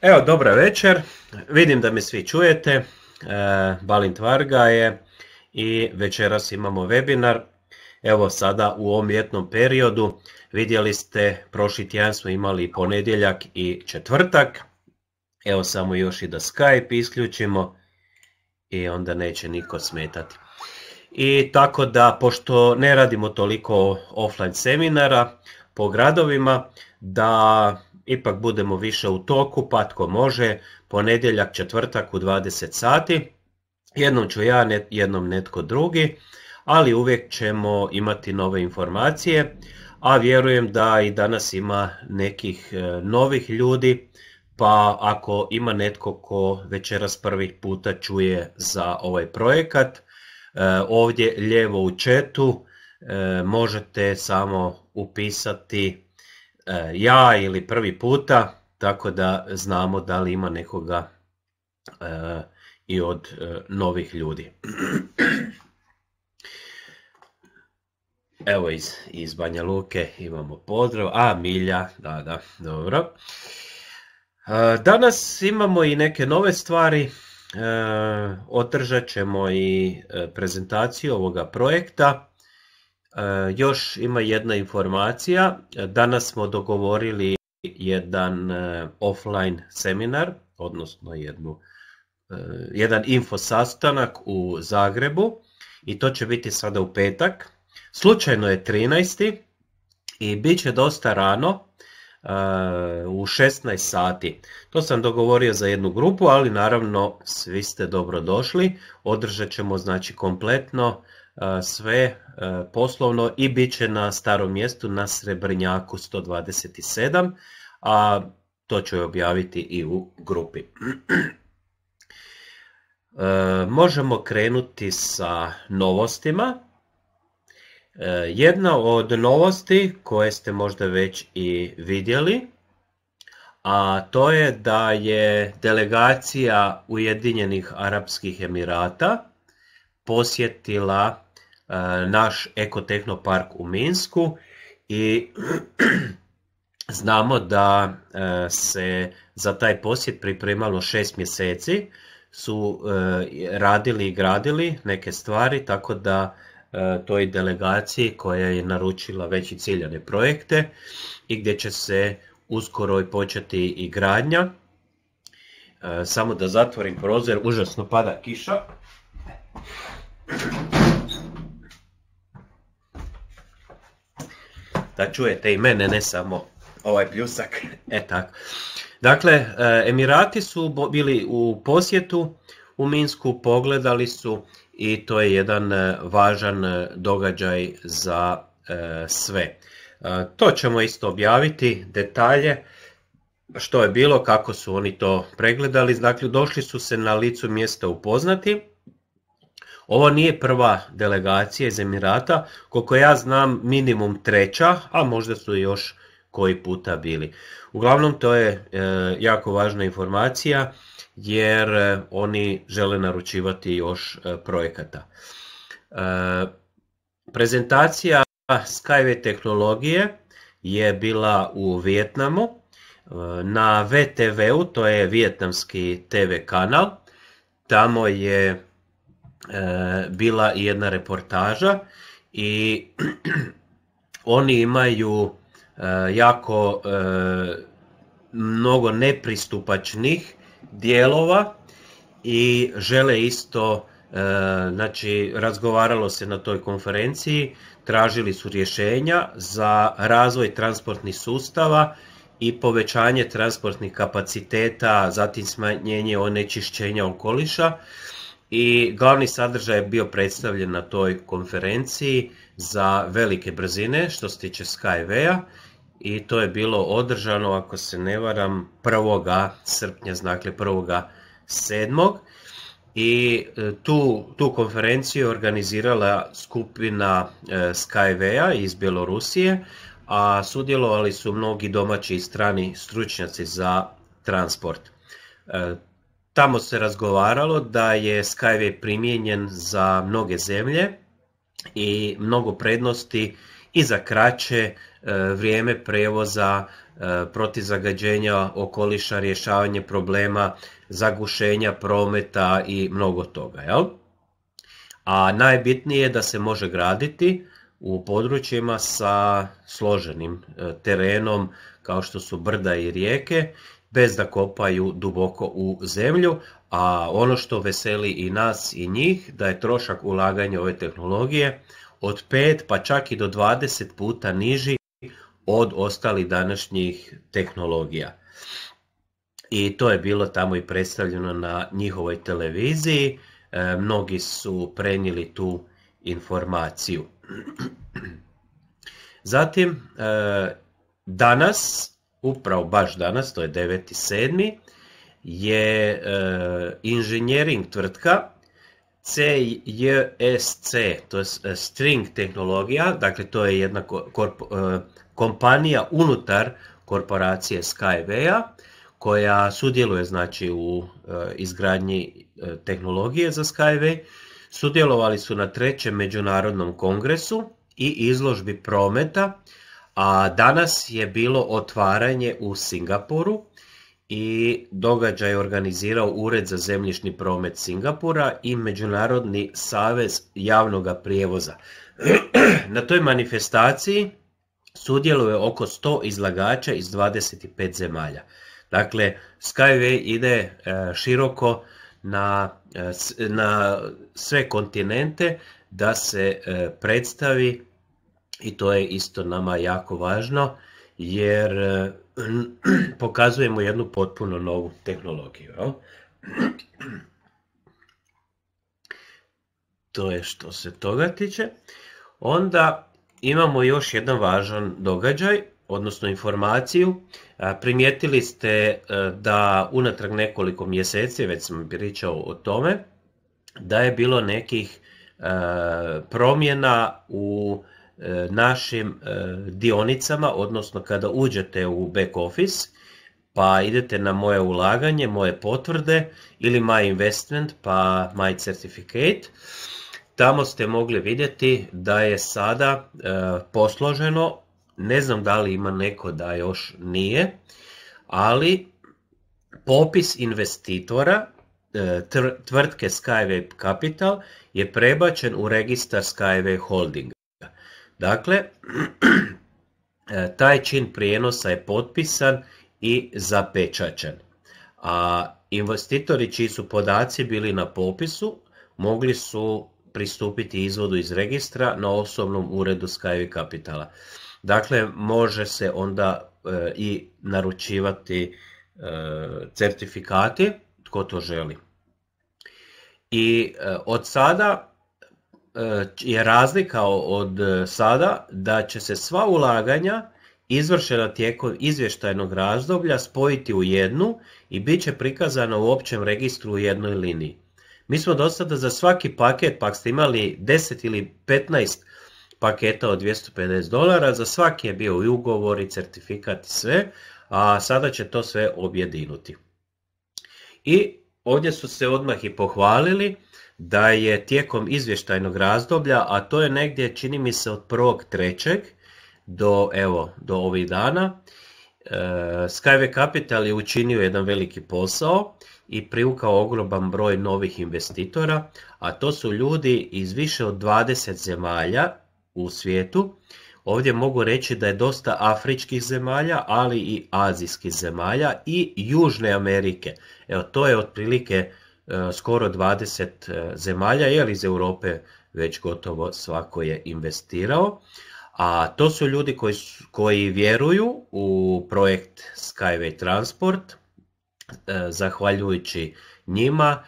Evo, dobra večer. Vidim da me svi čujete. E, Balint Varga je i večeras imamo webinar. Evo sada u ovom ljetnom periodu vidjeli ste, prošli tjedan smo imali ponedjeljak i četvrtak. Evo samo još i da Skype isključimo i onda neće niko smetati. I tako da, pošto ne radimo toliko offline seminara po gradovima, da ipak budemo više u toku, pa tko može, ponedjeljak, četvrtak u 20 sati, jednom ću ja, jednom netko drugi, ali uvijek ćemo imati nove informacije, a vjerujem da i danas ima nekih e, novih ljudi, pa ako ima netko ko večeras prvih puta čuje za ovaj projekat, e, ovdje lijevo u četu e, možete samo upisati E, ja ili prvi puta, tako da znamo da li ima nekoga e, i od e, novih ljudi. Evo iz, iz Banja Luke imamo pozdrav, a Milja, da, da, dobro. Danas imamo i neke nove stvari, održat ćemo i prezentaciju ovoga projekta E, još ima jedna informacija. Danas smo dogovorili jedan e, offline seminar, odnosno jednu, e, jedan info sastanak u Zagrebu i to će biti sada u petak. Slučajno je 13. i bit će dosta rano, u 16 sati. To sam dogovorio za jednu grupu, ali naravno svi ste dobro došli, Održat ćemo znači kompletno sve poslovno i bit će na starom mjestu na Srebrnjaku 127, a to ću objaviti i u grupi. Možemo krenuti sa novostima. Jedna od novosti koje ste možda već i vidjeli, a to je da je delegacija Ujedinjenih Arapskih Emirata posjetila Eh, naš ekotehnopark u Minsku i znamo da eh, se za taj posjet pripremalo šest mjeseci, su eh, radili i gradili neke stvari, tako da toj delegaciji koja je naručila već i ciljane projekte i gdje će se uskoro i početi i gradnja. Samo da zatvorim prozor, užasno pada kiša. da čujete i mene, ne samo ovaj pljusak. E tako. Dakle, e, Emirati su bili u posjetu u Minsku, pogledali su i to je jedan e, važan e, događaj za sve. To ćemo isto objaviti, detalje što je bilo, kako su oni to pregledali. Dakle, došli su se na licu mjesta upoznati ovo nije prva delegacija iz Emirata, koliko ja znam minimum treća, a možda su još koji puta bili. Uglavnom to je e, jako važna informacija jer e, oni žele naručivati još e, projekata. Prezentacija Skyway tehnologije je bila u Vjetnamu na VTV-u, to je vjetnamski TV kanal. Tamo je E, bila i jedna reportaža i oni imaju e, jako e, mnogo nepristupačnih dijelova i žele isto znači razgovaralo se na toj konferenciji tražili su rješenja za razvoj transportnih sustava i povećanje transportnih kapaciteta zatim smanjenje onečišćenja okoliša i glavni sadržaj je bio predstavljen na toj konferenciji za velike brzine što se tiče Skyway-a i to je bilo održano, ako se ne varam, 1. srpnja, znači 1. I e, tu, tu konferenciju je organizirala skupina e, Skyway-a iz Bjelorusije, a sudjelovali su mnogi domaći i strani stručnjaci za transport. E, Tamo se razgovaralo da je Skyway primijenjen za mnoge zemlje i mnogo prednosti i za kraće e, vrijeme prevoza e, protiv zagađenja okoliša, rješavanje problema, zagušenja prometa i mnogo toga. Jel? A najbitnije je da se može graditi u područjima sa složenim e, terenom kao što su brda i rijeke bez da kopaju duboko u zemlju, a ono što veseli i nas i njih da je trošak ulaganja ove tehnologije od 5 pa čak i do 20 puta niži od ostalih današnjih tehnologija. I to je bilo tamo i predstavljeno na njihovoj televiziji, e, mnogi su prenijeli tu informaciju. Zatim, e, danas upravo baš danas, to je 9.7. je e, inženjering tvrtka CJSC, to je e, string tehnologija, dakle to je jedna e, kompanija unutar korporacije Skyway-a koja sudjeluje znači u izgradnji tehnologije za Skyway. Sudjelovali su na trećem međunarodnom kongresu i izložbi prometa a danas je bilo otvaranje u Singapuru i događaj je organizirao Ured za zemljišni promet Singapura i Međunarodni savez javnog prijevoza. Na toj manifestaciji sudjeluje oko 100 izlagača iz 25 zemalja. Dakle, Skyway ide e, široko na, e, na sve kontinente da se e, predstavi i to je isto nama jako važno jer e, pokazujemo jednu potpuno novu tehnologiju. To je što se toga tiče. Onda imamo još jedan važan događaj, odnosno informaciju. Primijetili ste e, da unatrag nekoliko mjeseci, već sam pričao o tome, da je bilo nekih e, promjena u E, našim e, dionicama, odnosno kada uđete u back office, pa idete na moje ulaganje, moje potvrde ili my investment pa my certificate, tamo ste mogli vidjeti da je sada e, posloženo, ne znam da li ima neko da još nije, ali popis investitora tvrtke Skyway Capital je prebačen u registar Skyway Holding. Dakle, e, taj čin prijenosa je potpisan i zapečačen. A investitori čiji su podaci bili na popisu mogli su pristupiti izvodu iz registra na osobnom uredu Skyvi Kapitala. Dakle, može se onda e, i naručivati e, certifikati, tko to želi. I od sada E, je razlika od e, sada da će se sva ulaganja izvršena tijekom izvještajnog razdoblja spojiti u jednu i bit će prikazana u općem registru u jednoj liniji. Mi smo do sada za svaki paket, pak ste imali 10 ili 15 paketa od 250 dolara, za svaki je bio i ugovor i certifikat i sve, a sada će to sve objedinuti. I ovdje su se odmah i pohvalili, da je tijekom izvještajnog razdoblja, a to je negdje čini mi se od prvog do, evo, do ovih dana, e, Skyway Capital je učinio jedan veliki posao i privukao ogroman broj novih investitora, a to su ljudi iz više od 20 zemalja u svijetu. Ovdje mogu reći da je dosta afričkih zemalja, ali i azijskih zemalja i Južne Amerike. Evo, to je otprilike E, skoro 20 e, zemalja, jer iz Europe već gotovo svako je investirao. A to su ljudi koji, koji vjeruju u projekt Skyway Transport. E, zahvaljujući njima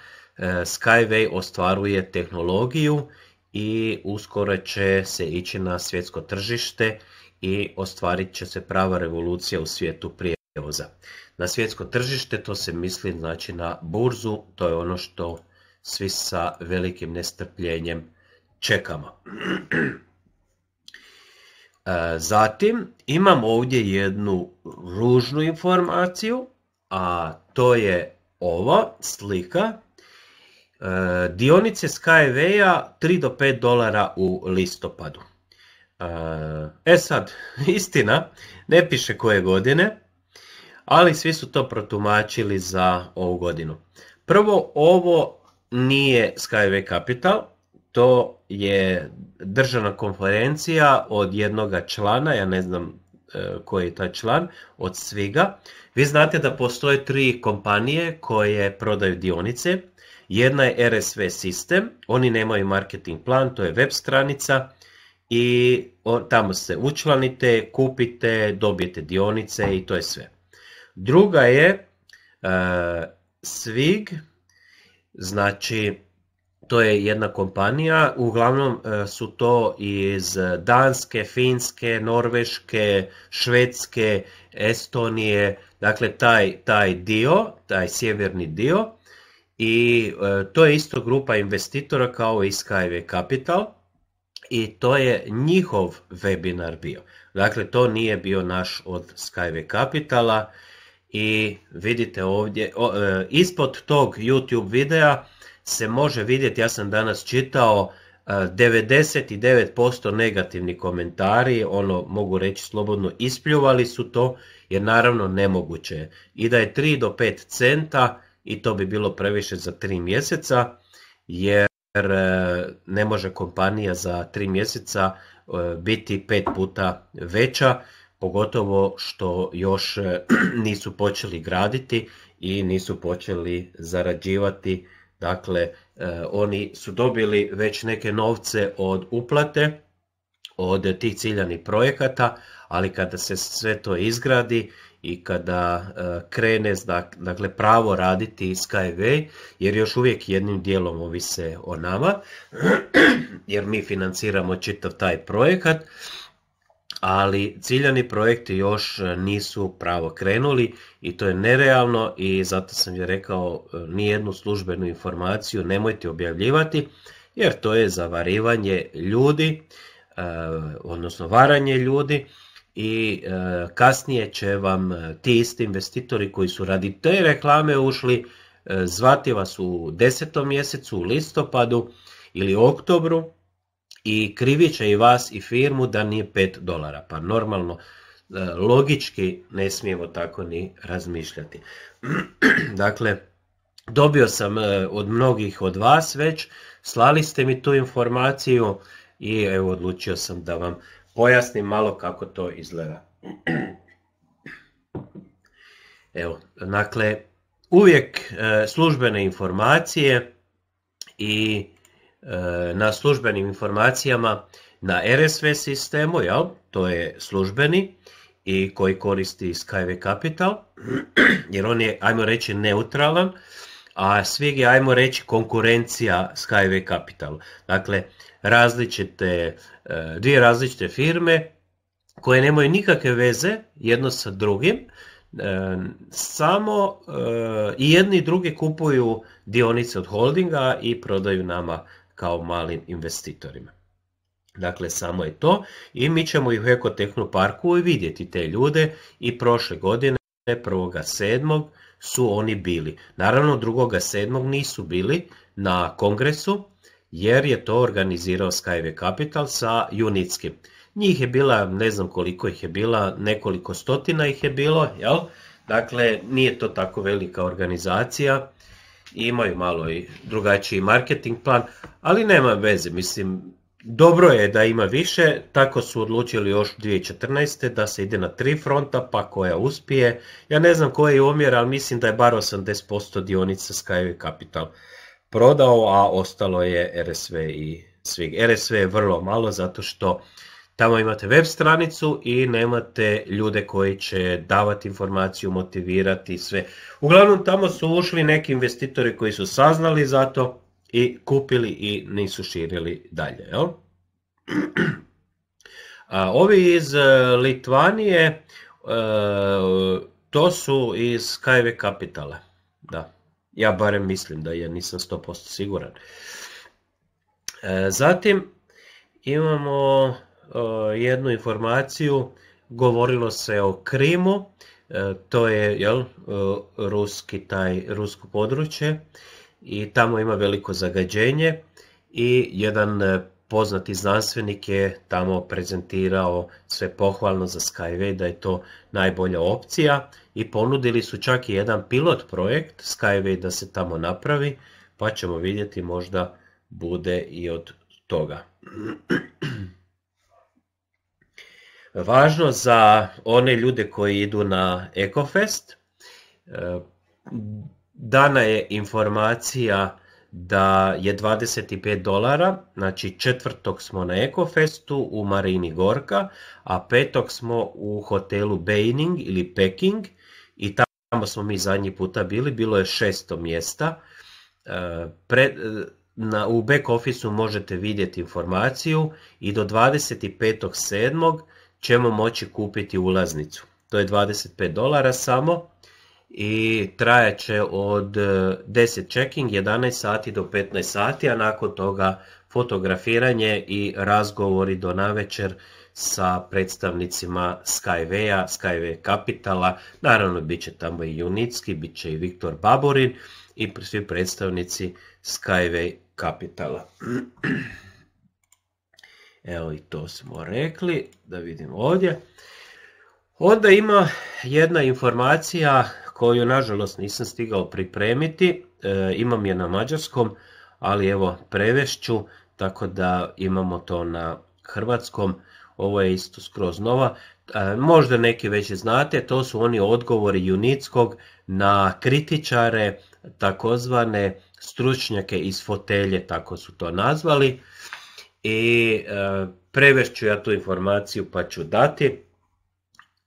Skyway ostvaruje tehnologiju i uskoro će se ići na svjetsko tržište i ostvarit će se prava revolucija u svijetu prijevoza na svjetsko tržište, to se misli znači na burzu, to je ono što svi sa velikim nestrpljenjem čekamo. E, zatim imam ovdje jednu ružnu informaciju, a to je ova slika. E, dionice Skyway-a 3 do 5 dolara u listopadu. E, e sad, istina, ne piše koje godine, ali svi su to protumačili za ovu godinu. Prvo, ovo nije Skyway Capital, to je držana konferencija od jednoga člana, ja ne znam e, koji je taj član, od sviga. Vi znate da postoje tri kompanije koje prodaju dionice. Jedna je RSV sistem, oni nemaju marketing plan, to je web stranica i tamo se učlanite, kupite, dobijete dionice i to je sve. Druga je e, Svig, znači to je jedna kompanija, uglavnom e, su to iz Danske, Finske, Norveške, Švedske, Estonije, dakle taj, taj dio, taj sjeverni dio i e, to je isto grupa investitora kao i Skyway Capital i to je njihov webinar bio. Dakle, to nije bio naš od Skyway Capitala, i vidite ovdje, e, ispod tog YouTube videa se može vidjeti, ja sam danas čitao, 99% e, negativni komentari, ono mogu reći slobodno, ispljuvali su to jer naravno nemoguće je. I da je 3 do 5 centa i to bi bilo previše za 3 mjeseca jer e, ne može kompanija za 3 mjeseca biti 5 puta veća pogotovo što još e, nisu počeli graditi i nisu počeli zarađivati. Dakle, e, oni su dobili već neke novce od uplate, od tih ciljanih projekata, ali kada se sve to izgradi i kada e, krene dakle, pravo raditi Skyway, jer još uvijek jednim dijelom ovise o nama, jer mi financiramo čitav taj projekat, ali ciljani projekti još e, nisu pravo krenuli i to je nerealno i zato sam je rekao e, nijednu službenu informaciju nemojte objavljivati jer to je zavarivanje ljudi, e, odnosno varanje ljudi i kasnije će vam ti isti investitori koji su radi te reklame ušli zvati vas u desetom mjesecu, u listopadu ili oktobru i krivit će i vas i firmu da nije 5 dolara. Pa normalno, e, logički ne smijemo tako ni razmišljati. dakle, dobio sam e, od mnogih od vas već, slali ste mi tu informaciju i evo odlučio sam da vam pojasnim malo kako to izgleda. Evo, dakle, uvijek e, službene informacije i E, na službenim informacijama na RSV sistemu, jel? to je službeni i koji koristi Skyway Capital, jer on je, ajmo reći, neutralan, a svi je, ajmo reći, konkurencija Skyway Capital. Dakle, različite, e, dvije različite firme koje nemaju nikakve veze jedno sa drugim, e, samo i jedni i drugi kupuju dionice od holdinga i prodaju nama kao malim investitorima. Dakle, samo je to i mi ćemo ih u i vidjeti te ljude i prošle godine 1.7. su oni bili. Naravno 2.7. nisu bili na kongresu jer je to organizirao Skyway Capital sa Junitskim. Njih je bila, ne znam koliko ih je bila, nekoliko stotina ih je bilo, jel? Dakle, nije to tako velika organizacija imaju malo i drugačiji marketing plan, ali nema veze, mislim, dobro je da ima više, tako su odlučili još 2014. da se ide na tri fronta, pa koja uspije. Ja ne znam koji je omjer, ali mislim da je bar 80% dionica Skyway Capital prodao, a ostalo je RSV i svih. RSV je vrlo malo zato što Tamo imate web stranicu i nemate ljude koji će davati informaciju, motivirati i sve. Uglavnom tamo su ušli neki investitori koji su saznali za to i kupili i nisu širili dalje. Jel? ovi iz e, Litvanije, e, to su iz KV Kapitala. Da. Ja barem mislim da je, nisam 100% siguran. E, zatim imamo E, jednu informaciju, govorilo se o Krimu, e, to je jel, e, ruski taj, rusko područje i tamo ima veliko zagađenje i jedan poznati znanstvenik je tamo prezentirao sve pohvalno za Skyway da je to najbolja opcija i ponudili su čak i jedan pilot projekt Skyway da se tamo napravi pa ćemo vidjeti možda bude i od toga. važno za one ljude koji idu na EcoFest, e, Dana je informacija da je 25 dolara, znači četvrtog smo na EcoFestu u Marini Gorka, a petog smo u hotelu Beining ili Peking i tamo smo mi zadnji puta bili, bilo je šesto mjesta. E, na, u back officeu možete vidjeti informaciju i do 25.7 ćemo moći kupiti ulaznicu. To je 25 dolara samo i trajat će od 10 e, checking 11 sati do 15 sati, a nakon toga fotografiranje i razgovori do navečer sa predstavnicima Skyway-a, Skyway Capitala, naravno bit će tamo i Junicki, bit će i Viktor Baborin i svi predstavnici Skyway Capitala. Evo i to smo rekli, da vidim ovdje. Onda ima jedna informacija koju nažalost nisam stigao pripremiti, e, imam je na mađarskom, ali evo prevešću, tako da imamo to na hrvatskom, ovo je isto skroz nova. E, možda neki već znate, to su oni odgovori Junickog na kritičare, takozvane stručnjake iz fotelje, tako su to nazvali i e, prevešću ja tu informaciju pa ću dati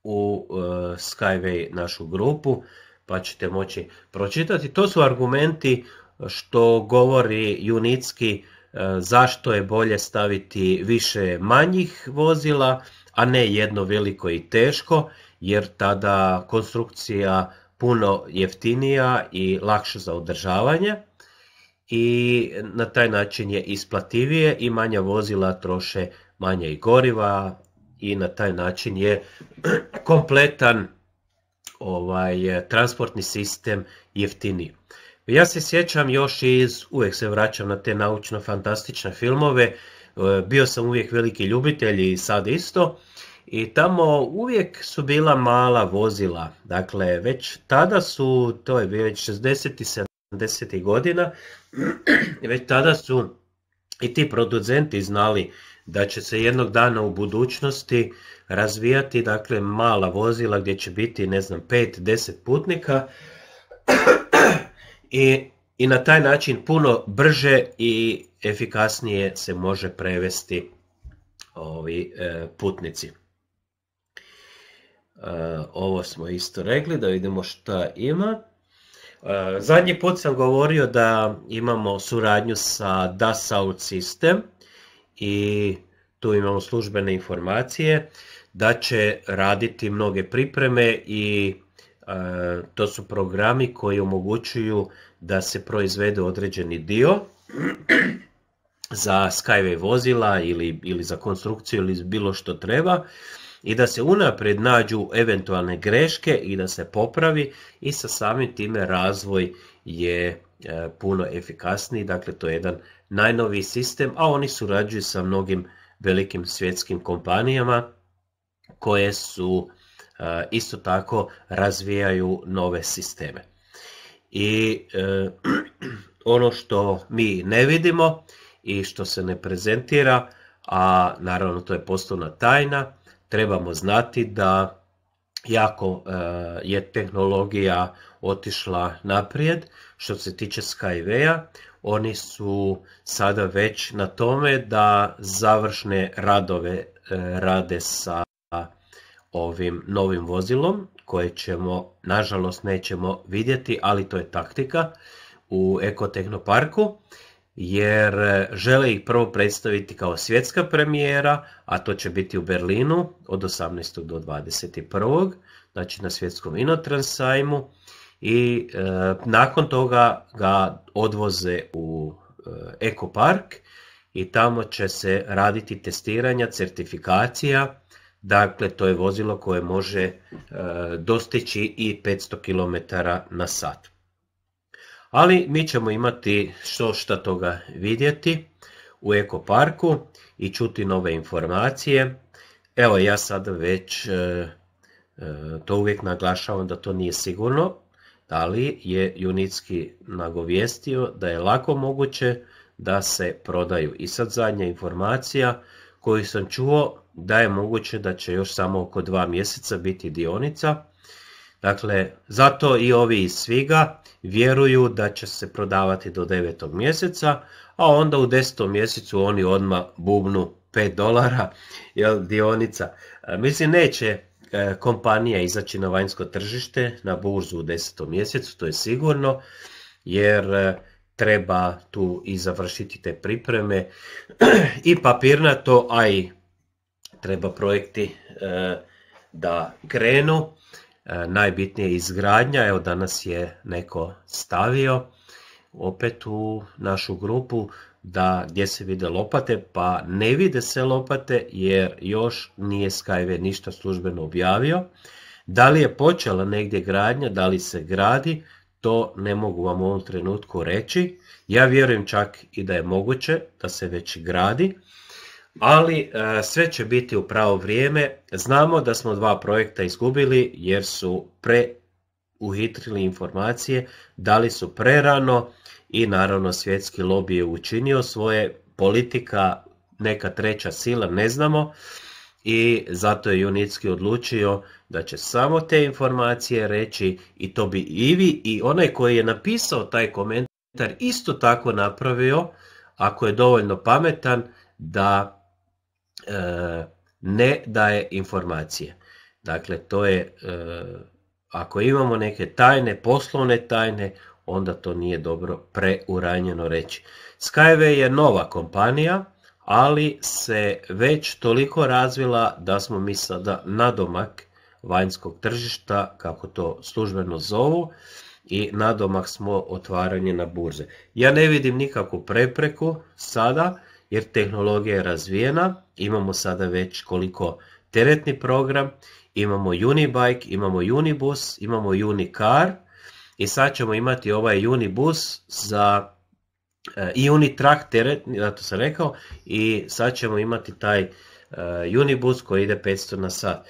u e, Skyway našu grupu pa ćete moći pročitati. To su argumenti što govori Junicki e, zašto je bolje staviti više manjih vozila, a ne jedno veliko i teško, jer tada konstrukcija puno jeftinija i lakše za održavanje i na taj način je isplativije i manja vozila troše manje i goriva i na taj način je kompletan ovaj transportni sistem jeftiniji. Ja se sjećam još iz, uvijek se vraćam na te naučno-fantastične filmove, e, bio sam uvijek veliki ljubitelj i sad isto, i tamo uvijek su bila mala vozila, dakle već tada su, to je već 60. 70. godina, već tada su i ti producenti znali da će se jednog dana u budućnosti razvijati dakle mala vozila gdje će biti ne znam 5 10 putnika i, i na taj način puno brže i efikasnije se može prevesti ovi e, putnici. E, ovo smo isto rekli da vidimo šta ima. Eh, zadnji put sam govorio da imamo suradnju sa Dassault System i tu imamo službene informacije da će raditi mnoge pripreme i eh, to su programi koji omogućuju da se proizvede određeni dio za Skyway vozila ili, ili za konstrukciju ili bilo što treba i da se unaprijed nađu eventualne greške i da se popravi i sa samim time razvoj je e, puno efikasniji, dakle to je jedan najnoviji sistem, a oni surađuju sa mnogim velikim svjetskim kompanijama koje su e, isto tako razvijaju nove sisteme. I e, ono što mi ne vidimo i što se ne prezentira, a naravno to je poslovna tajna, trebamo znati da jako e, je tehnologija otišla naprijed što se tiče Skyway-a. Oni su sada već na tome da završne radove e, rade sa ovim novim vozilom koje ćemo, nažalost, nećemo vidjeti, ali to je taktika u Ekotehnoparku jer e, žele ih prvo predstaviti kao svjetska premijera, a to će biti u Berlinu od 18. do 21. znači na svjetskom inotransajmu i e, nakon toga ga odvoze u e, ekopark i tamo će se raditi testiranja, certifikacija, dakle to je vozilo koje može e, dostići i 500 km na sat. Ali mi ćemo imati što šta toga vidjeti u ekoparku i čuti nove informacije. Evo ja sad već e, e, to uvijek naglašavam da to nije sigurno, ali je Junitski nagovijestio da je lako moguće da se prodaju. I sad zadnja informacija koju sam čuo da je moguće da će još samo oko dva mjeseca biti dionica Dakle, zato i ovi iz Sviga vjeruju da će se prodavati do 9. mjeseca, a onda u 10. mjesecu oni odma bubnu 5 dolara jel, dionica. E, mislim, neće e, kompanija izaći na vanjsko tržište, na burzu u 10. mjesecu, to je sigurno, jer e, treba tu i završiti te pripreme i papirnato, a i treba projekti da krenu. E, najbitnije izgradnja, evo danas je neko stavio opet u našu grupu da gdje se vide lopate, pa ne vide se lopate jer još nije Skyway ništa službeno objavio. Da li je počela negdje gradnja, da li se gradi, to ne mogu vam u ovom trenutku reći. Ja vjerujem čak i da je moguće da se već gradi, ali e, sve će biti u pravo vrijeme. Znamo da smo dva projekta izgubili jer su pre informacije informacije, dali su prerano i naravno svjetski lobby je učinio svoje politika, neka treća sila, ne znamo i zato je Junitski odlučio da će samo te informacije reći i to bi i vi i onaj koji je napisao taj komentar isto tako napravio ako je dovoljno pametan da E, ne daje informacije. Dakle, to je, e, ako imamo neke tajne, poslovne tajne, onda to nije dobro preuranjeno reći. Skyway je nova kompanija, ali se već toliko razvila da smo mi sada nadomak vanjskog tržišta, kako to službeno zovu, i nadomak smo otvaranje na burze. Ja ne vidim nikakvu prepreku sada, jer tehnologija je razvijena, imamo sada već koliko teretni program, imamo Unibike, imamo Unibus, imamo Unicar i sad ćemo imati ovaj Unibus za e, i Unitrack teretni, zato sam rekao, i sad ćemo imati taj e, Unibus koji ide 500 na sat.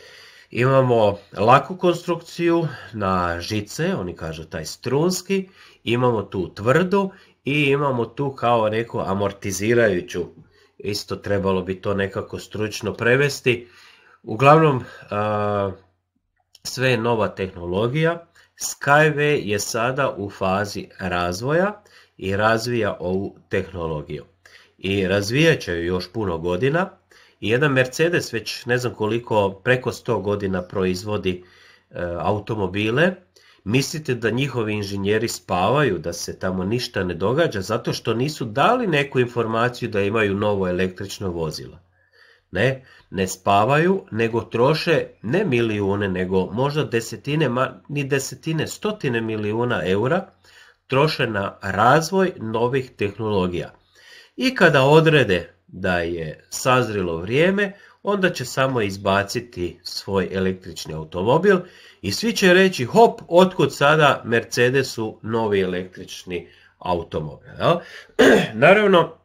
Imamo laku konstrukciju na žice, oni kažu taj strunski, imamo tu tvrdu i imamo tu kao neku amortizirajuću, isto trebalo bi to nekako stručno prevesti. Uglavnom, sve je nova tehnologija, Skyway je sada u fazi razvoja i razvija ovu tehnologiju. I razvijat će ju još puno godina. I jedan Mercedes već ne znam koliko, preko 100 godina proizvodi e, automobile Mislite da njihovi inženjeri spavaju, da se tamo ništa ne događa zato što nisu dali neku informaciju da imaju novo električno vozilo. Ne, ne spavaju, nego troše ne milijune, nego možda desetine, ni desetine, stotine milijuna eura troše na razvoj novih tehnologija. I kada odrede da je sazrilo vrijeme, onda će samo izbaciti svoj električni automobil i svi će reći, hop, otkud sada Mercedesu novi električni automobil. Jel? Naravno,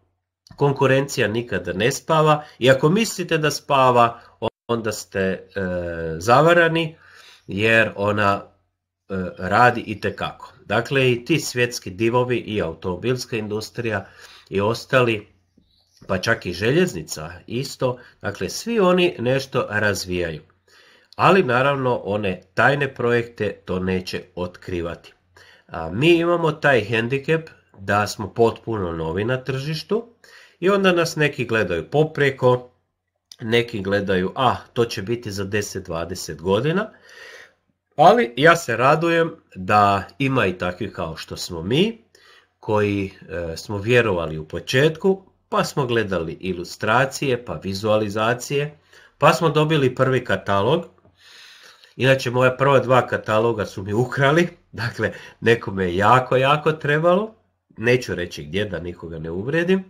konkurencija nikada ne spava i ako mislite da spava, onda ste e, zavarani jer ona e, radi i tekako. Dakle, i ti svjetski divovi i automobilska industrija i ostali, pa čak i željeznica isto, dakle, svi oni nešto razvijaju ali naravno one tajne projekte to neće otkrivati. mi imamo taj hendikep da smo potpuno novi na tržištu i onda nas neki gledaju popreko, neki gledaju, a ah, to će biti za 10-20 godina, ali ja se radujem da ima i takvi kao što smo mi, koji e, smo vjerovali u početku, pa smo gledali ilustracije, pa vizualizacije, pa smo dobili prvi katalog Inače, moja prva dva kataloga su mi ukrali, dakle, nekome je jako, jako trebalo. Neću reći gdje, da nikoga ne uvredim.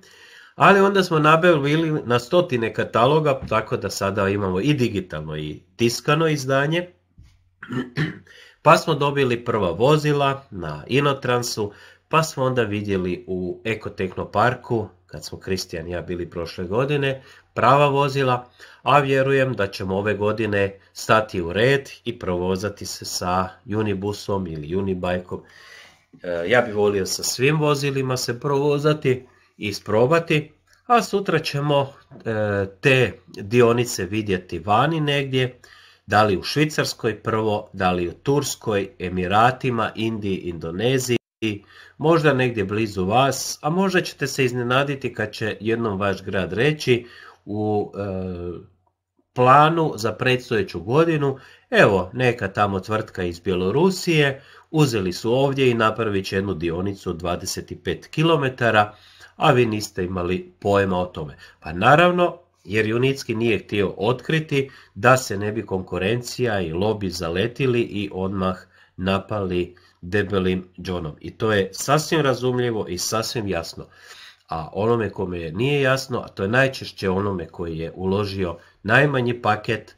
Ali onda smo nabavili na stotine kataloga, tako da sada imamo i digitalno i tiskano izdanje. Pa smo dobili prva vozila na Inotransu, pa smo onda vidjeli u Ekotehnoparku, kad smo Kristijan i ja bili prošle godine, prava vozila, a vjerujem da ćemo ove godine stati u red i provozati se sa Unibusom ili Unibajkom. E, ja bih volio sa svim vozilima se provozati i isprobati, a sutra ćemo e, te dionice vidjeti vani negdje, da li u Švicarskoj prvo, da li u Turskoj, Emiratima, Indiji, Indoneziji, možda negdje blizu vas, a možda ćete se iznenaditi kad će jednom vaš grad reći u e, planu za predstojeću godinu, evo neka tamo tvrtka iz Bjelorusije, uzeli su ovdje i napravit će jednu dionicu 25 km, a vi niste imali pojma o tome. Pa naravno, jer Junicki nije htio otkriti da se ne bi konkurencija i lobby zaletili i odmah napali debelim Johnom. I to je sasvim razumljivo i sasvim jasno a onome kome je nije jasno, a to je najčešće onome koji je uložio najmanji paket,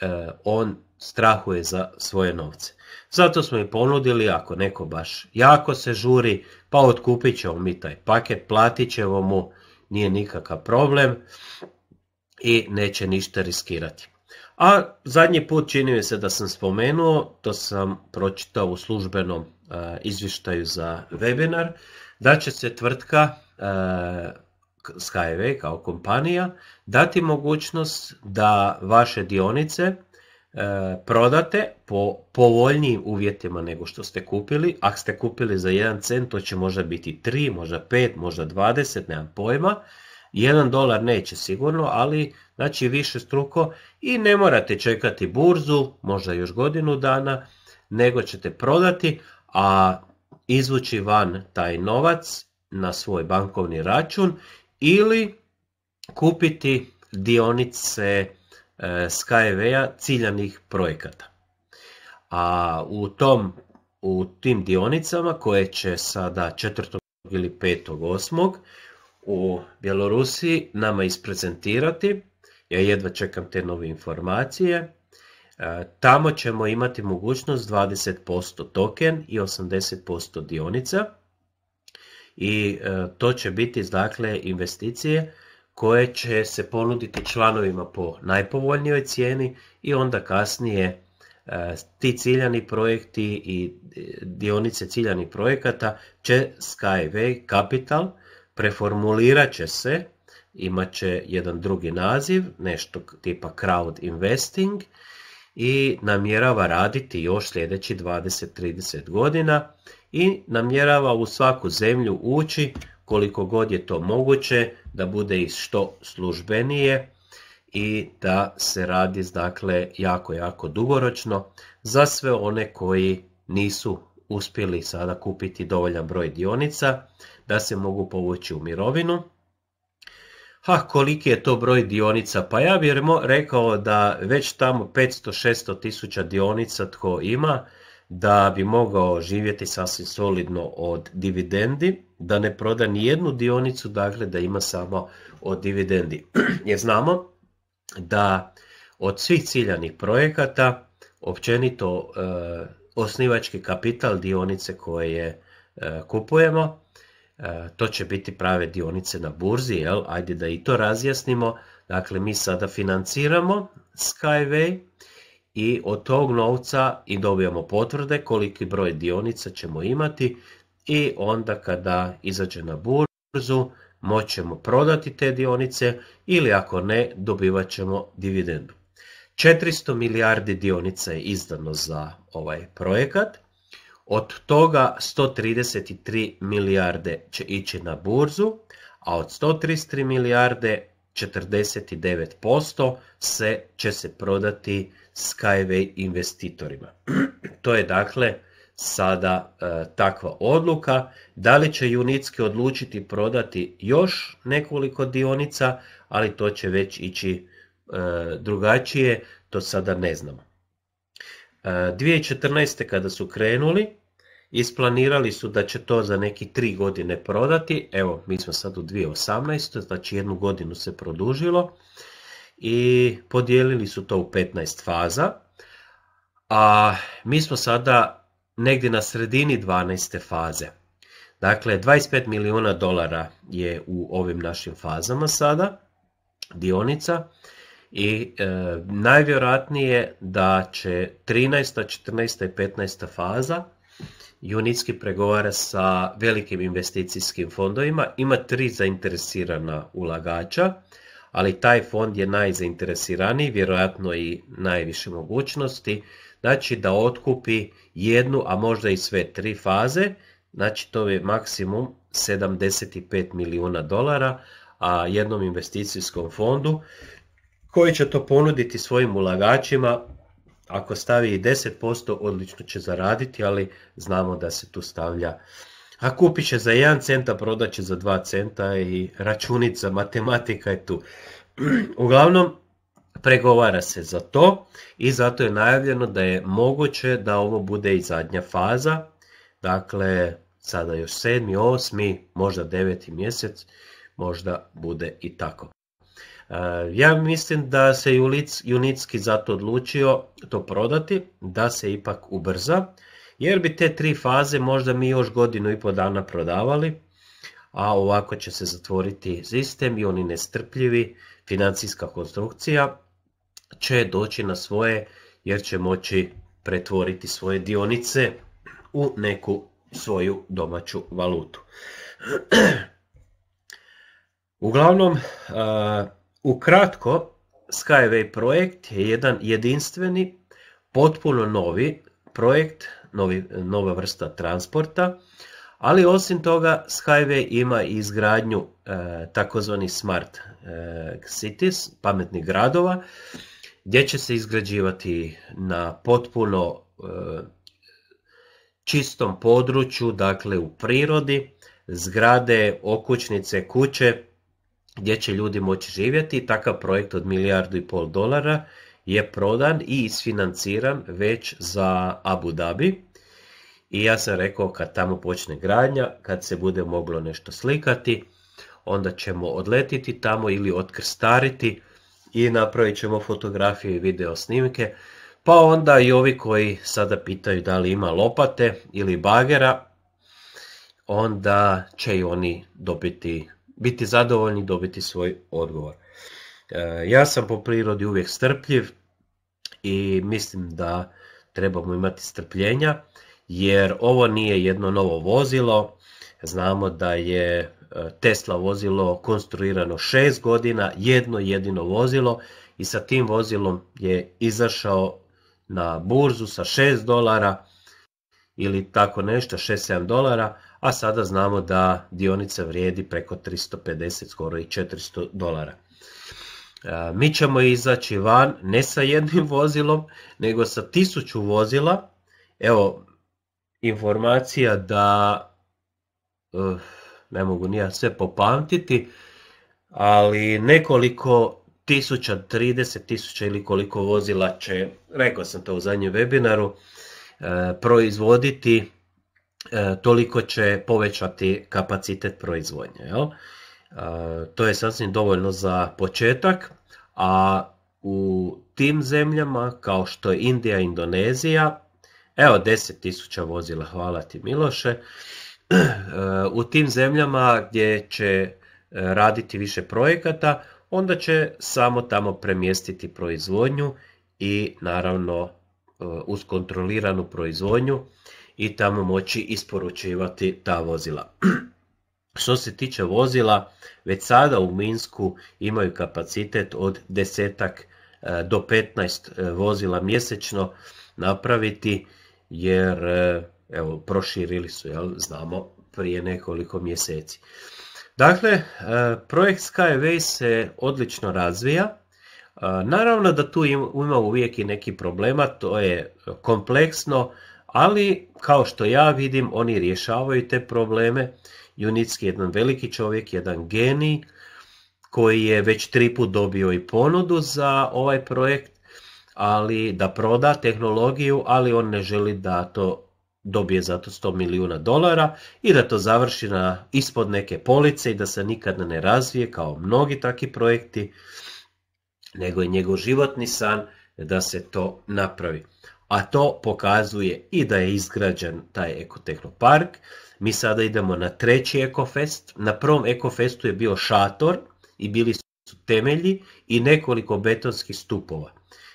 e, on strahuje za svoje novce. Zato smo i ponudili, ako neko baš jako se žuri, pa otkupit ćemo mi taj paket, platit ćemo mu, nije nikakav problem i neće ništa riskirati. A zadnji put čini mi se da sam spomenuo, to sam pročitao u službenom e, izvještaju za webinar, da će se tvrtka Eh, SkyWay e kao kompanija dati mogućnost da vaše dionice eh, prodate po povoljnijim uvjetima nego što ste kupili. Ako ste kupili za 1 cent, to će možda biti 3, možda 5, možda 20, nemam pojma. 1 dolar neće sigurno, ali znači više struko i ne morate čekati burzu, možda još godinu dana, nego ćete prodati, a izvući van taj novac na svoj bankovni račun ili kupiti dionice e, Skyway-a e ciljanih projekata. A u, tom, u tim dionicama koje će sada 4. ili 5. 8. u Bjelorusiji nama isprezentirati, ja jedva čekam te nove informacije, e, tamo ćemo imati mogućnost 20% token i 80% dionica i e, to će biti dakle investicije koje će se ponuditi članovima po najpovoljnijoj cijeni i onda kasnije e, ti ciljani projekti i e, dionice ciljanih projekata će Skyway Capital preformulirat će se, imat će jedan drugi naziv, nešto tipa crowd investing i namjerava raditi još sljedeći 20-30 godina i namjerava u svaku zemlju ući koliko god je to moguće da bude i što službenije i da se radi dakle jako jako dugoročno za sve one koji nisu uspjeli sada kupiti dovoljan broj dionica da se mogu povući u mirovinu. Ha, koliki je to broj dionica? Pa ja bih rekao da već tamo 500-600 tisuća dionica tko ima, da bi mogao živjeti sasvim solidno od dividendi, da ne proda ni jednu dionicu, dakle da ima samo od dividendi. Jer znamo da od svih ciljanih projekata općenito e, osnivački kapital dionice koje e, kupujemo, e, to će biti prave dionice na burzi, jel? ajde da i to razjasnimo. Dakle, mi sada financiramo Skyway, i od tog novca i dobijamo potvrde koliki broj dionica ćemo imati i onda kada izađe na burzu moćemo prodati te dionice ili ako ne dobivat ćemo dividendu. 400 milijardi dionica je izdano za ovaj projekat. Od toga 133 milijarde će ići na burzu, a od 133 milijarde 49% se, će se prodati Skyway investitorima. To je dakle sada e, takva odluka. Da li će Unitski odlučiti prodati još nekoliko dionica, ali to će već ići e, drugačije, to sada ne znamo. E, 2014. kada su krenuli, isplanirali su da će to za neki tri godine prodati. Evo, mi smo sad u 2018. znači jednu godinu se produžilo i podijelili su to u 15 faza, a mi smo sada negdje na sredini 12. faze. Dakle, 25 milijuna dolara je u ovim našim fazama sada, dionica, i e, najvjerojatnije da će 13., 14. i 15. faza Junitski pregovara sa velikim investicijskim fondovima, ima tri zainteresirana ulagača, ali taj fond je najzainteresiraniji, vjerojatno i najviše mogućnosti, znači da otkupi jednu, a možda i sve tri faze, znači to je maksimum 75 milijuna dolara, a jednom investicijskom fondu koji će to ponuditi svojim ulagačima, ako stavi i 10% odlično će zaraditi, ali znamo da se tu stavlja a kupit će za 1 centa, prodat će za 2 centa i računica, matematika je tu. Uglavnom, pregovara se za to i zato je najavljeno da je moguće da ovo bude i zadnja faza. Dakle, sada još 7. 8. možda 9. mjesec, možda bude i tako. E, ja mislim da se Julic, Junicki zato odlučio to prodati, da se ipak ubrza jer bi te tri faze možda mi još godinu i po dana prodavali, a ovako će se zatvoriti sistem i oni nestrpljivi, financijska konstrukcija će doći na svoje jer će moći pretvoriti svoje dionice u neku svoju domaću valutu. Uglavnom, e, ukratko, Skyway projekt je jedan jedinstveni, potpuno novi projekt novi, nova vrsta transporta, ali osim toga Skyway ima i izgradnju e, takozvani smart e, cities, pametnih gradova, gdje će se izgrađivati na potpuno e, čistom području, dakle u prirodi, zgrade, okućnice, kuće, gdje će ljudi moći živjeti. Takav projekt od milijardu i pol dolara je prodan i isfinanciran već za Abu Dhabi. I ja sam rekao kad tamo počne gradnja, kad se bude moglo nešto slikati, onda ćemo odletiti tamo ili otkrstariti i napravit ćemo fotografije i video snimke. Pa onda i ovi koji sada pitaju da li ima lopate ili bagera, onda će i oni dobiti, biti zadovoljni dobiti svoj odgovor. E, ja sam po prirodi uvijek strpljiv i mislim da trebamo imati strpljenja jer ovo nije jedno novo vozilo. Znamo da je e, Tesla vozilo konstruirano 6 godina, jedno jedino vozilo i sa tim vozilom je izašao na burzu sa 6 dolara ili tako nešto, 6-7 dolara, a sada znamo da dionica vrijedi preko 350, skoro i 400 dolara mi ćemo izaći van ne sa jednim vozilom, nego sa tisuću vozila. Evo, informacija da, eh, ne mogu nija sve popamtiti, ali nekoliko tisuća, 30 tisuća ili koliko vozila će, rekao sam to u zadnjem webinaru, eh, proizvoditi, eh, toliko će povećati kapacitet proizvodnje. evo to je sasvim dovoljno za početak, a u tim zemljama kao što je Indija, Indonezija, evo 10.000 vozila, hvala ti Miloše, e, u tim zemljama gdje će e, raditi više projekata, onda će samo tamo premjestiti proizvodnju i naravno e, uz kontroliranu proizvodnju i tamo moći isporučivati ta vozila. Što se tiče vozila, već sada u Minsku imaju kapacitet od desetak e, do 15 e, vozila mjesečno napraviti jer e, evo, proširili su, jel, znamo, prije nekoliko mjeseci. Dakle, projekt Skyway se odlično razvija. Naravno da tu ima uvijek i neki problema, to je kompleksno, ali kao što ja vidim, oni rješavaju te probleme Junitski jedan veliki čovjek, jedan genij koji je već tri put dobio i ponudu za ovaj projekt, ali da proda tehnologiju, ali on ne želi da to dobije za to 100 milijuna dolara i da to završi na, ispod neke police i da se nikada ne razvije kao mnogi takvi projekti, nego je njegov životni san da se to napravi a to pokazuje i da je izgrađen taj ekoteknopark. Mi sada idemo na treći ekofest. Na prvom ekofestu je bio šator i bili su temelji i nekoliko betonskih stupova.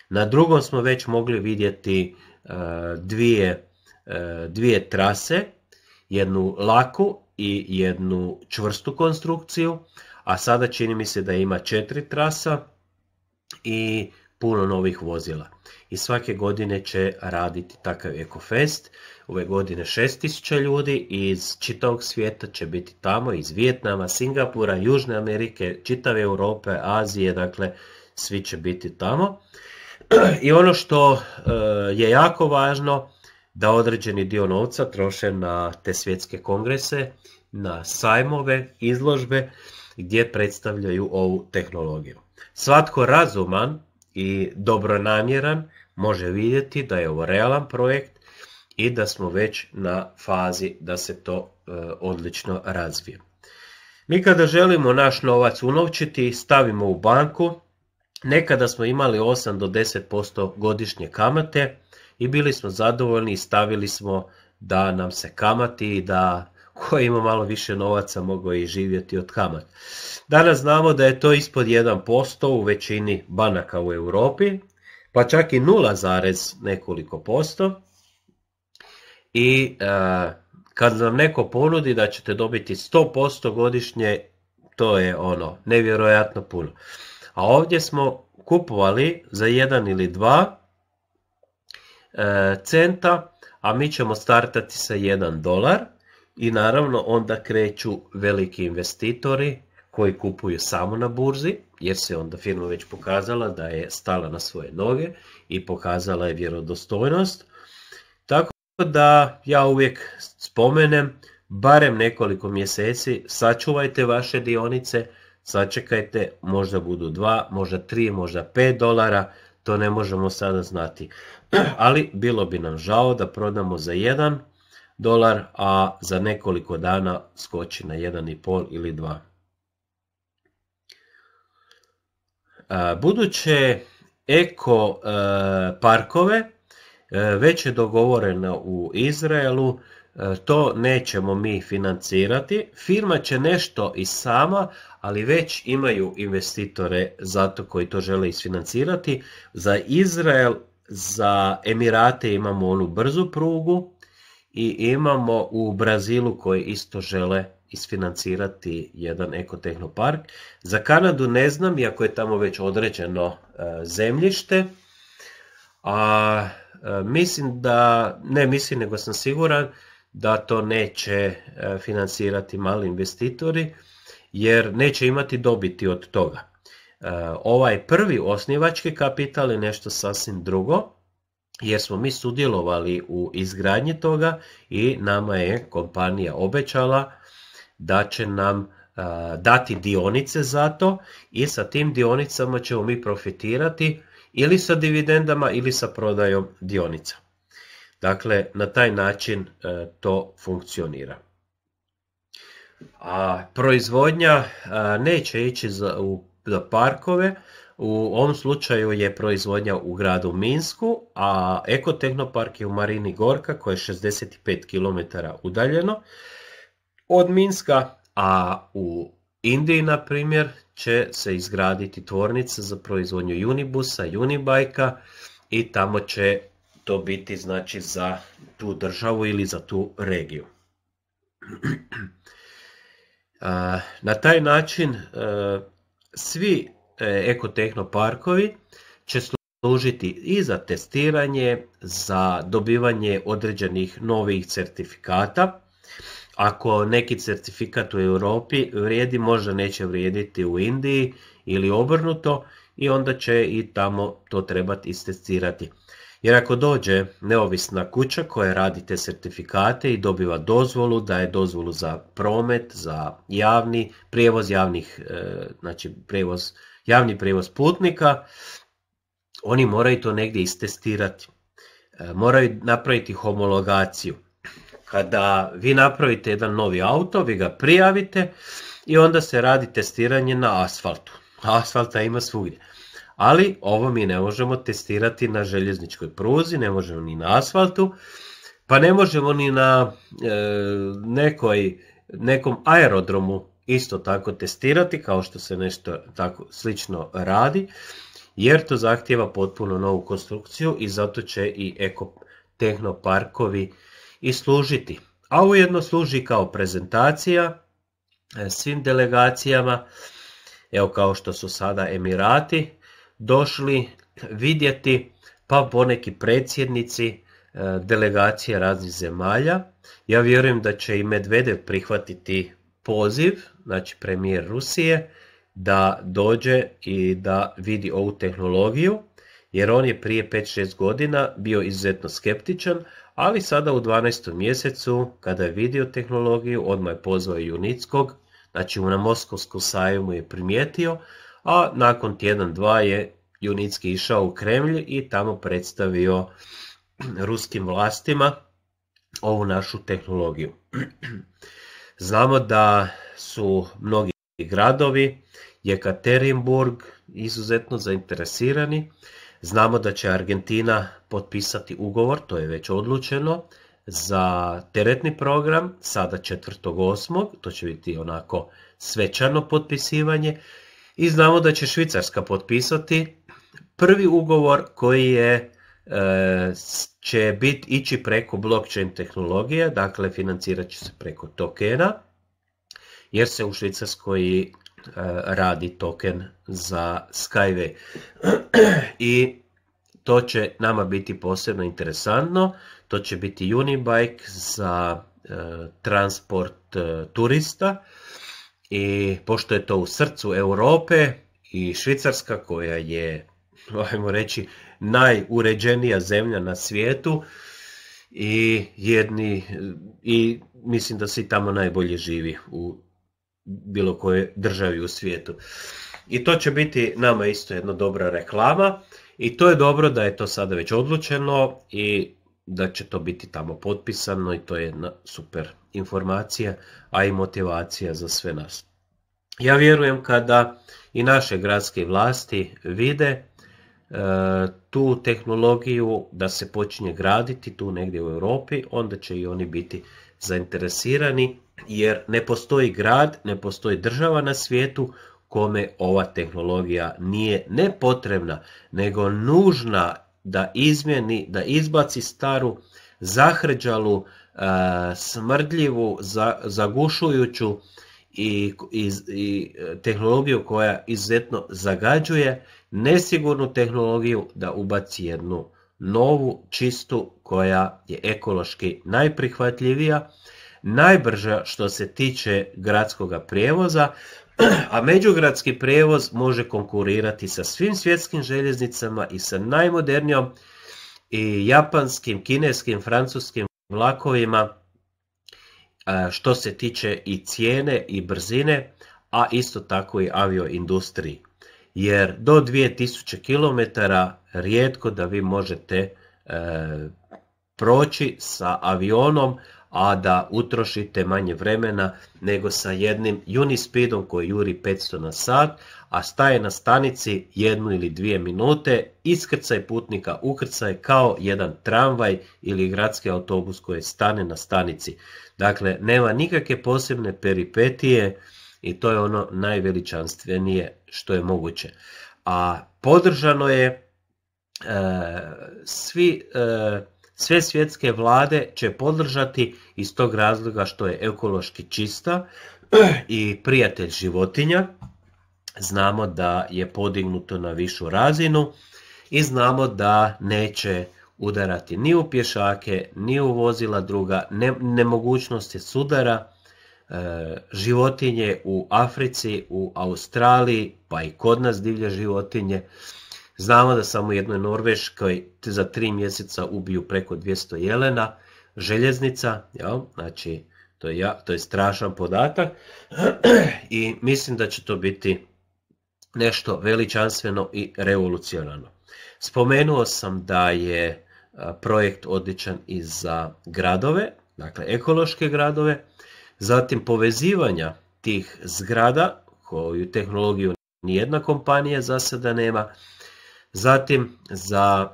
Na drugom smo već mogli vidjeti e, dvije, e, dvije trase, jednu laku i jednu čvrstu konstrukciju, a sada čini mi se da ima četiri trasa i puno novih vozila. I svake godine će raditi takav EcoFest. Ove godine 6000 ljudi iz čitavog svijeta će biti tamo, iz Vijetnama, Singapura, Južne Amerike, čitave Europe, Azije, dakle svi će biti tamo. I ono što e, je jako važno, da određeni dio novca troše na te svjetske kongrese, na sajmove, izložbe gdje predstavljaju ovu tehnologiju. Svatko razuman i dobronamjeran može vidjeti da je ovo realan projekt i da smo već na fazi da se to e, odlično razvije. Mi kada želimo naš novac unovčiti, stavimo u banku, nekada smo imali 8 do 10% godišnje kamate i bili smo zadovoljni i stavili smo da nam se kamati i da koji ima malo više novaca mogao i živjeti od kamat. Danas znamo da je to ispod 1% u većini banaka u Europi, pa čak i 0, nekoliko posto. I e, kad nam neko ponudi da ćete dobiti 100% godišnje, to je ono, nevjerojatno puno. A ovdje smo kupovali za 1 ili 2 e, centa, a mi ćemo startati sa 1 dolar i naravno onda kreću veliki investitori koji kupuju samo na burzi, jer se onda firma već pokazala da je stala na svoje noge i pokazala je vjerodostojnost. Tako da ja uvijek spomenem, barem nekoliko mjeseci, sačuvajte vaše dionice, sačekajte, možda budu 2, možda 3, možda 5 dolara, to ne možemo sada znati. Ali bilo bi nam žao da prodamo za jedan, dolar, a za nekoliko dana skoči na 1,5 ili 2. E, buduće eko e, parkove e, već je dogovoreno u Izraelu, to nećemo mi financirati. Firma će nešto i sama, ali već imaju investitore zato koji to žele isfinancirati. Za Izrael, za Emirate imamo onu brzu prugu, i imamo u Brazilu koji isto žele isfinancirati jedan ekotehnopark. Za Kanadu ne znam, iako je tamo već određeno e, zemljište, a e, mislim da, ne mislim nego sam siguran, da to neće e, financirati mali investitori jer neće imati dobiti od toga. Ovaj prvi osnivački kapital je nešto sasvim drugo jer smo mi sudjelovali u izgradnji toga i nama je kompanija obećala da će nam dati dionice za to i sa tim dionicama ćemo mi profitirati ili sa dividendama ili sa prodajom dionica. Dakle, na taj način e, to funkcionira. A proizvodnja neće ići za, u, za parkove, u ovom slučaju je proizvodnja u gradu Minsku, a Ekotehnopark je u Marini Gorka koja je 65 km udaljeno od Minska, a u Indiji, na primjer, će se izgraditi tvornica za proizvodnju Unibusa, Unibajka i tamo će to biti znači za tu državu ili za tu regiju. Na taj način e, svi E, ekotehno parkovi će služiti i za testiranje, za dobivanje određenih novih certifikata. Ako neki certifikat u Europi vrijedi, možda neće vrijediti u Indiji ili obrnuto i onda će i tamo to trebati istestirati. Jer ako dođe neovisna kuća koja radi te certifikate i dobiva dozvolu, daje dozvolu za promet, za javni prijevoz javnih, e, znači prijevoz javni prijevoz putnika, oni moraju to negdje istestirati. E, moraju napraviti homologaciju. Kada vi napravite jedan novi auto, vi ga prijavite i onda se radi testiranje na asfaltu. Asfalta ima svugdje. Ali ovo mi ne možemo testirati na željezničkoj pruzi, ne možemo ni na asfaltu, pa ne možemo ni na e, nekoj, nekom aerodromu isto tako testirati kao što se nešto tako slično radi jer to zahtjeva potpuno novu konstrukciju i zato će i ekotehnoparkovi i služiti. A ujedno služi kao prezentacija e, svim delegacijama, evo kao što su sada Emirati, došli vidjeti pa poneki predsjednici e, delegacije raznih zemalja. Ja vjerujem da će i Medvedev prihvatiti poziv, znači premijer Rusije, da dođe i da vidi ovu tehnologiju, jer on je prije 5-6 godina bio izuzetno skeptičan, ali sada u 12. mjesecu, kada je vidio tehnologiju, odmah je pozvao Junickog, znači na Moskovskom sajmu je primijetio, a nakon tjedan dva je Junicki išao u Kremlj i tamo predstavio ruskim vlastima ovu našu tehnologiju. Znamo da su mnogi gradovi Jekaterinburg izuzetno zainteresirani. Znamo da će Argentina potpisati ugovor, to je već odlučeno, za teretni program, sada 4.8. To će biti onako svečano potpisivanje. I znamo da će Švicarska potpisati prvi ugovor koji je E, će bit ići preko blockchain tehnologije, dakle financirat će se preko tokena, jer se u Švicarskoj e, radi token za Skyway. I to će nama biti posebno interesantno, to će biti Unibike za e, transport turista i pošto je to u srcu Europe i Švicarska koja je, ajmo reći, najuređenija zemlja na svijetu i jedni i mislim da se i tamo najbolje živi u bilo koje državi u svijetu. I to će biti nama isto jedna dobra reklama i to je dobro da je to sada već odlučeno i da će to biti tamo potpisano i to je jedna super informacija, a i motivacija za sve nas. Ja vjerujem kada i naše gradske vlasti vide E, tu tehnologiju da se počinje graditi tu negdje u Europi, onda će i oni biti zainteresirani jer ne postoji grad, ne postoji država na svijetu kome ova tehnologija nije ne potrebna, nego nužna da izmjeni, da izbaci staru zahređalu, e, smrdljivu, zagušujuću i, i, e, tehnologiju koja izuzetno zagađuje, nesigurnu tehnologiju da ubaci jednu novu, čistu koja je ekološki najprihvatljivija, najbrža što se tiče gradskog prijevoza, a međugradski prijevoz može konkurirati sa svim svjetskim željeznicama i sa najmodernijom i japanskim, kineskim, francuskim vlakovima što se tiče i cijene i brzine, a isto tako i avioindustriji. Jer do 2000 km rijetko da vi možete e, proći sa avionom, a da utrošite manje vremena nego sa jednim Unispeedom koji juri 500 na sat, a staje na stanici jednu ili dvije minute, iskrcaj putnika ukrcaj kao jedan tramvaj ili gradski autobus koji stane na stanici. Dakle, nema nikakve posebne peripetije i to je ono najveličanstvenije što je moguće. A podržano je e, svi e, sve svjetske vlade će podržati iz tog razloga što je ekološki čista i prijatelj životinja znamo da je podignuto na višu razinu i znamo da neće udarati ni u pješake, ni u vozila druga, ne, je sudara, e, životinje u Africi, u Australiji, pa i kod nas divlje životinje. Znamo da samo u jednoj Norveškoj za tri mjeseca ubiju preko 200 jelena, željeznica, ja, znači to je, to je strašan podatak i mislim da će to biti nešto veličanstveno i revolucionarno. Spomenuo sam da je e, projekt odličan i za gradove, dakle ekološke gradove, zatim povezivanja tih zgrada koju tehnologiju nijedna kompanija za sada nema, zatim za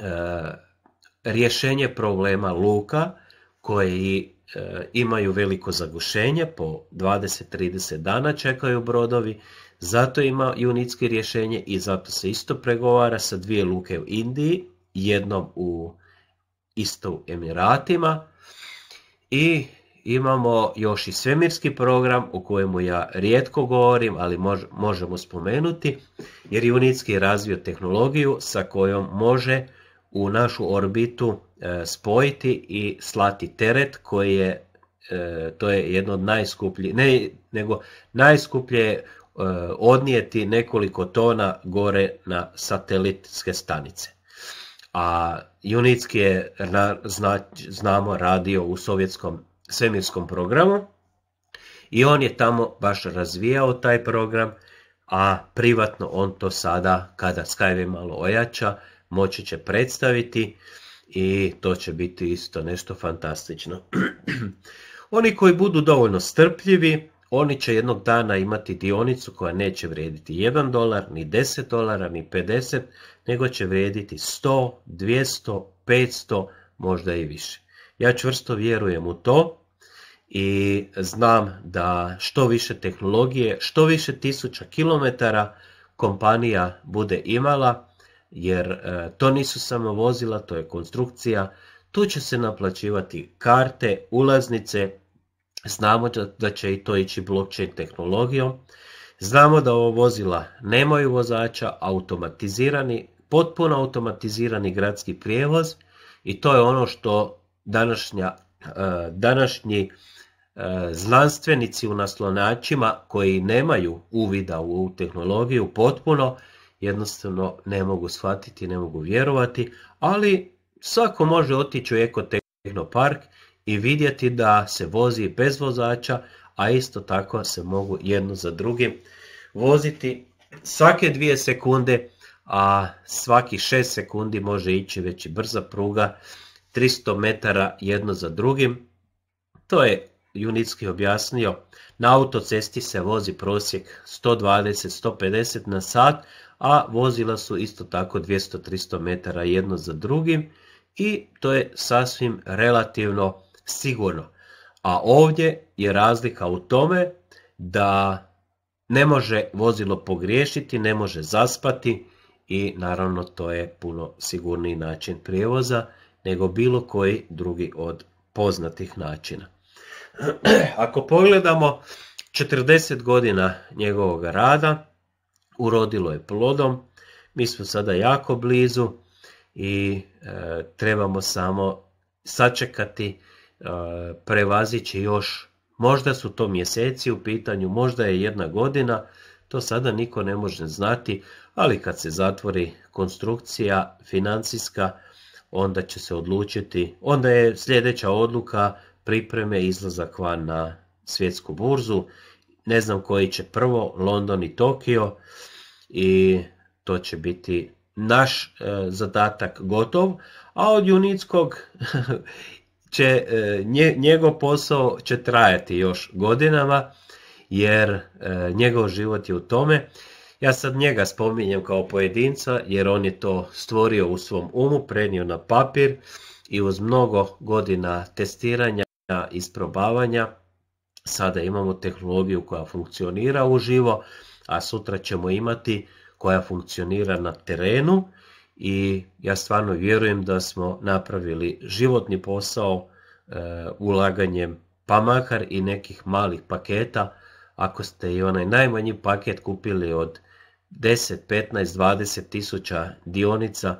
e, rješenje problema luka koji e, imaju veliko zagušenje, po 20-30 dana čekaju brodovi, zato ima junitski rješenje i zato se isto pregovara sa dvije luke u Indiji, jednom u isto u Emiratima i imamo još i svemirski program o kojemu ja rijetko govorim, ali možemo spomenuti, jer Junitski je razvio tehnologiju sa kojom može u našu orbitu e, spojiti i slati teret koji je, e, to je jedno od najskupljih, ne, nego najskuplje E, odnijeti nekoliko tona gore na satelitske stanice. A Junitski je, znamo, radio u sovjetskom svemirskom programu i on je tamo baš razvijao taj program, a privatno on to sada, kada Skyway malo ojača, moći će predstaviti i to će biti isto nešto fantastično. Oni koji budu dovoljno strpljivi, oni će jednog dana imati dionicu koja neće vrijediti 1 dolar, ni 10 dolara, ni 50, nego će vrijediti 100, 200, 500, možda i više. Ja čvrsto vjerujem u to i znam da što više tehnologije, što više tisuća kilometara kompanija bude imala, jer e, to nisu samo vozila, to je konstrukcija, tu će se naplaćivati karte, ulaznice, Znamo da će i to ići blockchain tehnologijom. Znamo da ovo vozila nemaju vozača, automatizirani, potpuno automatizirani gradski prijevoz i to je ono što današnja, e, današnji e, znanstvenici u naslonačima koji nemaju uvida u ovu tehnologiju potpuno jednostavno ne mogu shvatiti, ne mogu vjerovati, ali svako može otići u ekotehnopark i vidjeti da se vozi bez vozača, a isto tako se mogu jedno za drugim voziti svake dvije sekunde, a svaki šest sekundi može ići već i brza pruga, 300 metara jedno za drugim. To je Junitski objasnio, na autocesti se vozi prosjek 120-150 na sat, a vozila su isto tako 200-300 metara jedno za drugim i to je sasvim relativno sigurno. A ovdje je razlika u tome da ne može vozilo pogriješiti, ne može zaspati i naravno to je puno sigurniji način prijevoza nego bilo koji drugi od poznatih načina. Ako pogledamo 40 godina njegovog rada, urodilo je plodom, mi smo sada jako blizu i e, trebamo samo sačekati E, prevazići još, možda su to mjeseci u pitanju, možda je jedna godina, to sada niko ne može znati, ali kad se zatvori konstrukcija financijska, onda će se odlučiti, onda je sljedeća odluka pripreme izlazak van na svjetsku burzu, ne znam koji će prvo, London i Tokio i to će biti naš e, zadatak gotov, a od Junickog će, e, njegov posao će trajati još godinama, jer e, njegov život je u tome. Ja sad njega spominjem kao pojedinca, jer on je to stvorio u svom umu, prenio na papir i uz mnogo godina testiranja, isprobavanja, sada imamo tehnologiju koja funkcionira uživo, a sutra ćemo imati koja funkcionira na terenu i ja stvarno vjerujem da smo napravili životni posao e, ulaganjem pa makar i nekih malih paketa ako ste i onaj najmanji paket kupili od 10, 15, 20 tisuća dionica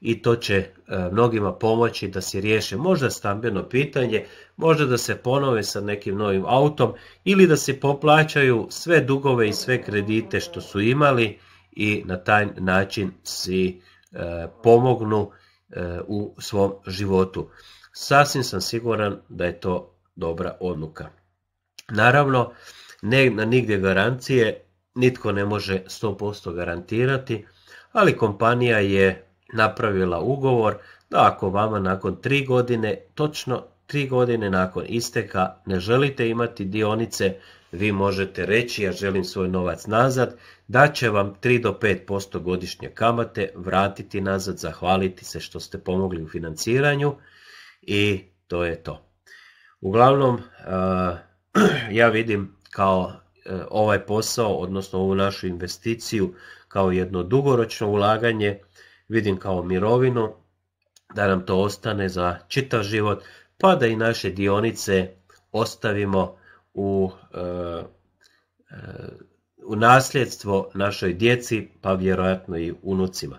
i to će e, mnogima pomoći da se riješe možda stambeno pitanje, možda da se ponove sa nekim novim autom ili da se poplaćaju sve dugove i sve kredite što su imali i na taj način si E, pomognu e, u svom životu. Sasvim sam siguran da je to dobra odluka. Naravno, ne, na nigdje garancije nitko ne može 100% garantirati, ali kompanija je napravila ugovor da ako vama nakon 3 godine, točno 3 godine nakon isteka ne želite imati dionice, vi možete reći ja želim svoj novac nazad, da će vam 3 do 5% godišnje kamate vratiti nazad, zahvaliti se što ste pomogli u financiranju i to je to. Uglavnom, eh, ja vidim kao eh, ovaj posao, odnosno ovu našu investiciju kao jedno dugoročno ulaganje, vidim kao mirovinu, da nam to ostane za čitav život, pa da i naše dionice ostavimo u, e, e, u nasljedstvo našoj djeci, pa vjerojatno i unucima.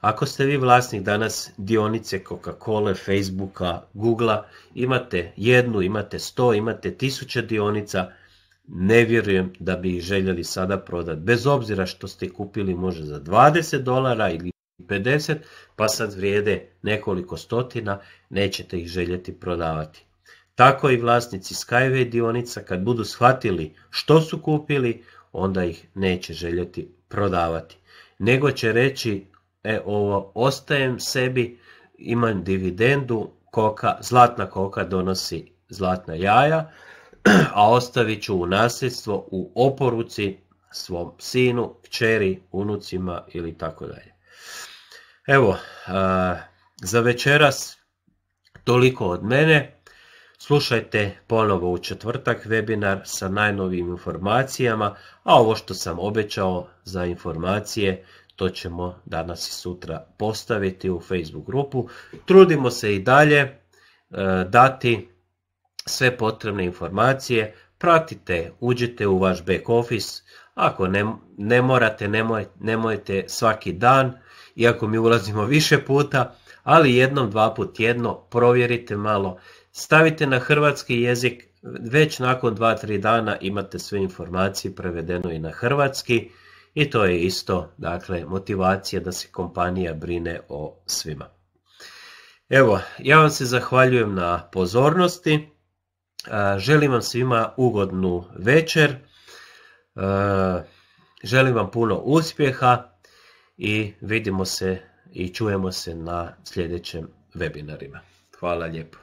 Ako ste vi vlasnik danas dionice Coca-Cola, Facebooka, Googlea, imate jednu, imate sto, imate tisuće dionica, ne vjerujem da bi ih željeli sada prodati. Bez obzira što ste kupili može za 20 dolara ili 50, pa sad vrijede nekoliko stotina, nećete ih željeti prodavati. Tako i vlasnici Skyway dionica kad budu shvatili što su kupili, onda ih neće željeti prodavati. Nego će reći, e ovo, ostajem sebi, imam dividendu, koka, zlatna koka donosi zlatna jaja, a ostavit ću u nasljedstvo u oporuci svom sinu, kćeri, unucima ili tako dalje. Evo, za večeras toliko od mene. Slušajte ponovo u četvrtak webinar sa najnovim informacijama, a ovo što sam obećao za informacije to ćemo danas i sutra postaviti u Facebook grupu. Trudimo se i dalje e, dati sve potrebne informacije, pratite, uđite u vaš back office, ako ne, ne morate, nemoj, nemojte svaki dan, iako mi ulazimo više puta, ali jednom, dva put jedno, provjerite malo stavite na hrvatski jezik, već nakon 2-3 dana imate sve informacije prevedeno i na hrvatski i to je isto dakle, motivacija da se kompanija brine o svima. Evo, ja vam se zahvaljujem na pozornosti, želim vam svima ugodnu večer, želim vam puno uspjeha i vidimo se i čujemo se na sljedećem webinarima. Hvala lijepo.